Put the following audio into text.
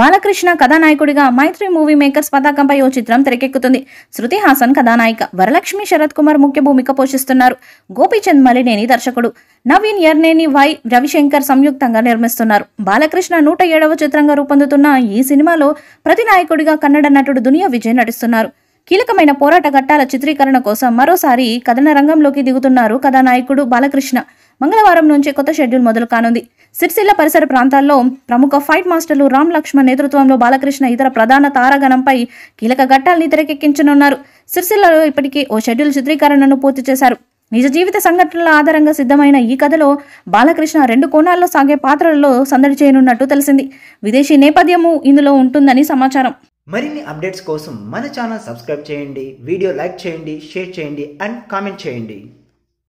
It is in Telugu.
బాలకృష్ణ కథానాయకుడిగా మైత్రి మూవీ మేకర్స్ పతాకంపై ఓ చిత్రం తెరకెక్కుతుంది శృతి హాసన్ కథానాయిక వరలక్ష్మి శరత్ కుమార్ ముఖ్య భూమిక పోషిస్తున్నారు గోపీచంద్ మలినేని దర్శకుడు నవీన్ ఎర్నేని వై రవిశంకర్ సంయుక్తంగా నిర్మిస్తున్నారు బాలకృష్ణ నూట ఏడవ చిత్రంగా రూపొందుతున్న ఈ సినిమాలో ప్రతి నాయకుడిగా కన్నడ నటుడు దునియా విజయ్ నటిస్తున్నారు కీలకమైన పోరాట ఘట్టాల చిత్రీకరణ కోసం మరోసారి కథన రంగంలోకి దిగుతున్నారు కథానాయకుడు బాలకృష్ణ మంగళవారం నుంచి కొత్త షెడ్యూల్ మొదలు కానుంది సిరిసిల్ల పరిసర ప్రాంతాల్లో ప్రముఖ ఫైట్ మాస్టర్లు రామ్ లక్ష్మణ్ నేతృత్వంలో బాలకృష్ణ ఇతర ప్రధాన తారాగణంపై కీలక ఘట్టాలని తెరకెక్కించనున్నారు సిరిసిల్లలో ఇప్పటికే ఓ షెడ్యూల్ చిత్రీకరణను పూర్తి చేశారు నిజ జీవిత సంఘటనల ఆధారంగా సిద్ధమైన ఈ కథలో బాలకృష్ణ రెండు కోణాల్లో సాగే పాత్రలలో సందడి చేయనున్నట్టు తెలిసింది విదేశీ నేపథ్యము ఇందులో ఉంటుందని సమాచారం మరిన్ని అప్డేట్స్ కోసం మన ఛానల్ సబ్స్క్రైబ్ చేయండి వీడియో లైక్ చేయండి షేర్ చేయండి అండ్ కామెంట్ చేయండి